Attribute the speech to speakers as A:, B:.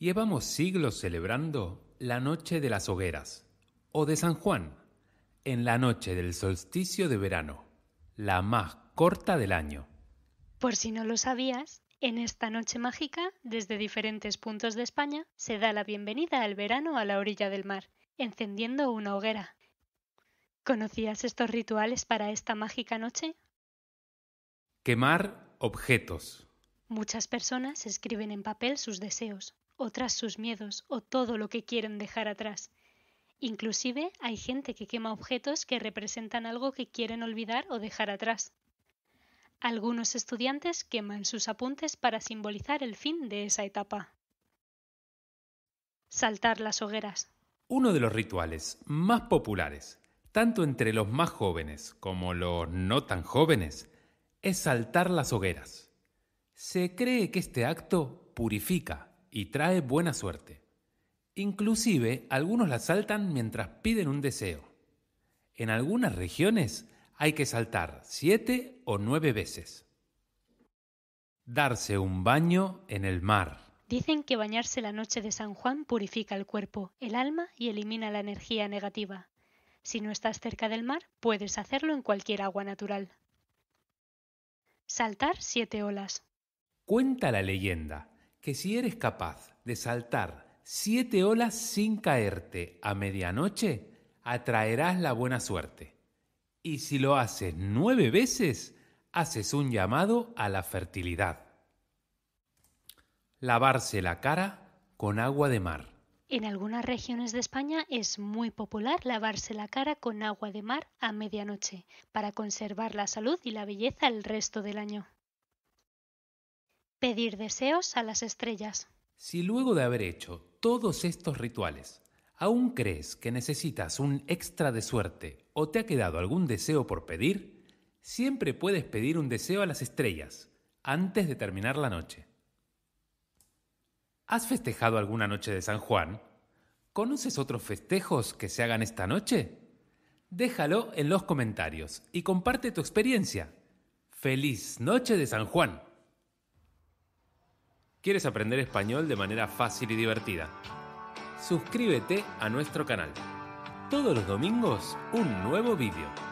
A: Llevamos siglos celebrando la Noche de las Hogueras, o de San Juan, en la noche del solsticio de verano, la más corta del año.
B: Por si no lo sabías, en esta noche mágica, desde diferentes puntos de España, se da la bienvenida al verano a la orilla del mar, encendiendo una hoguera. ¿Conocías estos rituales para esta mágica noche?
A: Quemar objetos.
B: Muchas personas escriben en papel sus deseos, tras sus miedos o todo lo que quieren dejar atrás. Inclusive hay gente que quema objetos que representan algo que quieren olvidar o dejar atrás. Algunos estudiantes queman sus apuntes para simbolizar el fin de esa etapa. Saltar las hogueras.
A: Uno de los rituales más populares, tanto entre los más jóvenes como los no tan jóvenes, es saltar las hogueras. Se cree que este acto purifica y trae buena suerte. Inclusive algunos la saltan mientras piden un deseo. En algunas regiones hay que saltar siete o nueve veces. Darse un baño en el mar.
B: Dicen que bañarse la noche de San Juan purifica el cuerpo, el alma y elimina la energía negativa. Si no estás cerca del mar, puedes hacerlo en cualquier agua natural. Saltar siete olas.
A: Cuenta la leyenda que si eres capaz de saltar siete olas sin caerte a medianoche, atraerás la buena suerte. Y si lo haces nueve veces, haces un llamado a la fertilidad. Lavarse la cara con agua de mar.
B: En algunas regiones de España es muy popular lavarse la cara con agua de mar a medianoche para conservar la salud y la belleza el resto del año. Pedir deseos a las estrellas.
A: Si luego de haber hecho todos estos rituales, aún crees que necesitas un extra de suerte o te ha quedado algún deseo por pedir, siempre puedes pedir un deseo a las estrellas antes de terminar la noche. ¿Has festejado alguna noche de San Juan? ¿Conoces otros festejos que se hagan esta noche? Déjalo en los comentarios y comparte tu experiencia. ¡Feliz noche de San Juan! ¿Quieres aprender español de manera fácil y divertida? Suscríbete a nuestro canal. Todos los domingos, un nuevo vídeo.